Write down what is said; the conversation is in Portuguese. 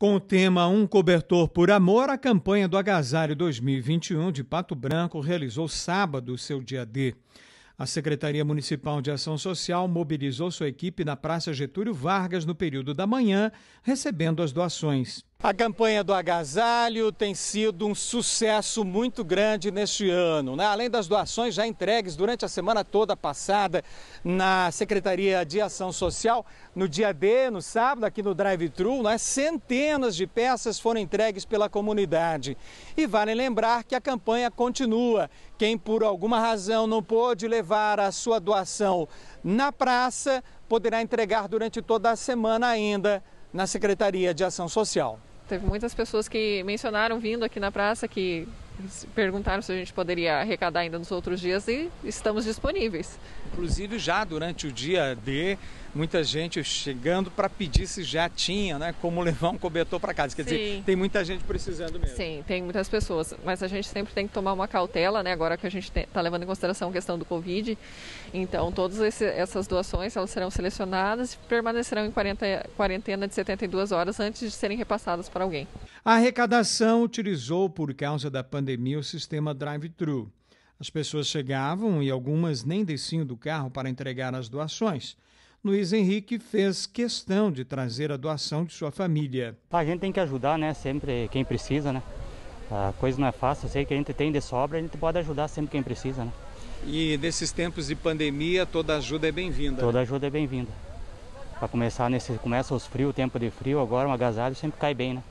Com o tema Um Cobertor por Amor, a campanha do Agasalho 2021 de Pato Branco realizou sábado seu dia D. A Secretaria Municipal de Ação Social mobilizou sua equipe na Praça Getúlio Vargas no período da manhã, recebendo as doações. A campanha do agasalho tem sido um sucesso muito grande neste ano. Né? Além das doações já entregues durante a semana toda passada na Secretaria de Ação Social, no dia D, no sábado, aqui no Drive-Thru, né? centenas de peças foram entregues pela comunidade. E vale lembrar que a campanha continua. Quem por alguma razão não pôde levar a sua doação na praça poderá entregar durante toda a semana ainda na Secretaria de Ação Social. Teve muitas pessoas que mencionaram vindo aqui na praça que perguntaram se a gente poderia arrecadar ainda nos outros dias e estamos disponíveis. Inclusive já durante o dia D, muita gente chegando para pedir se já tinha, né, como levar um cobertor para casa. Quer Sim. dizer, tem muita gente precisando mesmo. Sim, tem muitas pessoas, mas a gente sempre tem que tomar uma cautela, né, agora que a gente está levando em consideração a questão do Covid. Então, todas esse, essas doações, elas serão selecionadas e permanecerão em quarentena de 72 horas antes de serem repassadas para alguém. A arrecadação utilizou, por causa da pandemia, o sistema drive-thru. As pessoas chegavam e algumas nem desciam do carro para entregar as doações. Luiz Henrique fez questão de trazer a doação de sua família. Tá, a gente tem que ajudar, né? Sempre quem precisa, né? A coisa não é fácil, eu sei que a gente tem de sobra, a gente pode ajudar sempre quem precisa, né? E nesses tempos de pandemia, toda ajuda é bem-vinda. Toda né? ajuda é bem-vinda. Para começar, nesse, começa os frios, tempo de frio, agora um agasalho sempre cai bem, né?